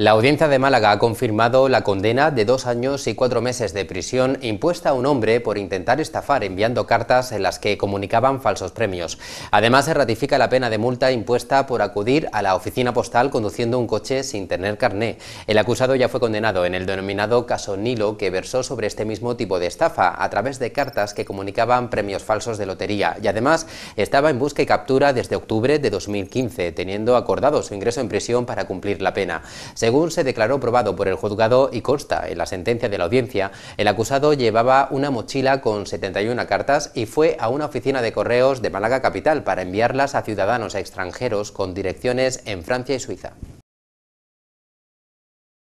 La audiencia de Málaga ha confirmado la condena de dos años y cuatro meses de prisión impuesta a un hombre por intentar estafar enviando cartas en las que comunicaban falsos premios. Además, se ratifica la pena de multa impuesta por acudir a la oficina postal conduciendo un coche sin tener carné. El acusado ya fue condenado en el denominado caso Nilo, que versó sobre este mismo tipo de estafa a través de cartas que comunicaban premios falsos de lotería. Y además, estaba en busca y captura desde octubre de 2015, teniendo acordado su ingreso en prisión para cumplir la pena. Según se declaró probado por el juzgado y consta en la sentencia de la audiencia, el acusado llevaba una mochila con 71 cartas y fue a una oficina de correos de Málaga Capital para enviarlas a ciudadanos extranjeros con direcciones en Francia y Suiza.